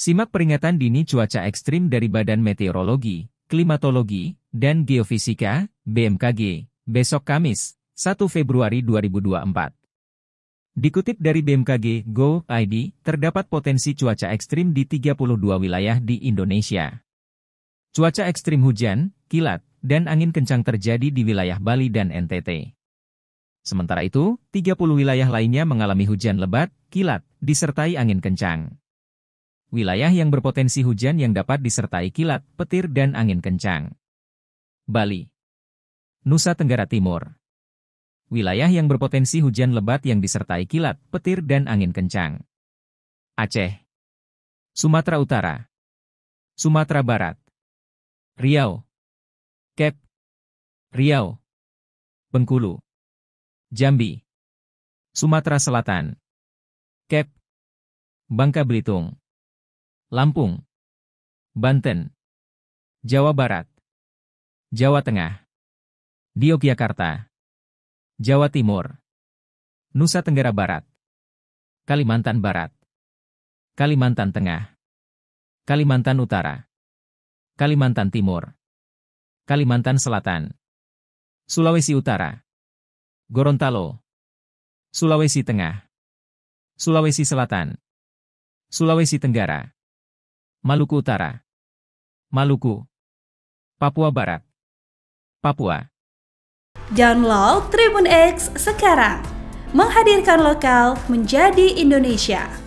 Simak peringatan dini cuaca ekstrim dari Badan Meteorologi, Klimatologi, dan Geofisika, BMKG, besok Kamis, 1 Februari 2024. Dikutip dari BMKG Go ID, terdapat potensi cuaca ekstrim di 32 wilayah di Indonesia. Cuaca ekstrim hujan, kilat, dan angin kencang terjadi di wilayah Bali dan NTT. Sementara itu, 30 wilayah lainnya mengalami hujan lebat, kilat, disertai angin kencang wilayah yang berpotensi hujan yang dapat disertai kilat, petir dan angin kencang. Bali Nusa Tenggara Timur Wilayah yang berpotensi hujan lebat yang disertai kilat, petir dan angin kencang. Aceh Sumatera Utara Sumatera Barat Riau Kep Riau Bengkulu Jambi Sumatera Selatan Kep Bangka Belitung Lampung, Banten, Jawa Barat, Jawa Tengah, Yogyakarta, Jawa Timur, Nusa Tenggara Barat, Kalimantan Barat, Kalimantan Tengah, Kalimantan Utara, Kalimantan Timur, Kalimantan Selatan, Sulawesi Utara, Gorontalo, Sulawesi Tengah, Sulawesi Selatan, Sulawesi Tenggara, Maluku Utara, Maluku, Papua Barat, Papua. Download Tribun X sekarang, menghadirkan lokal menjadi Indonesia.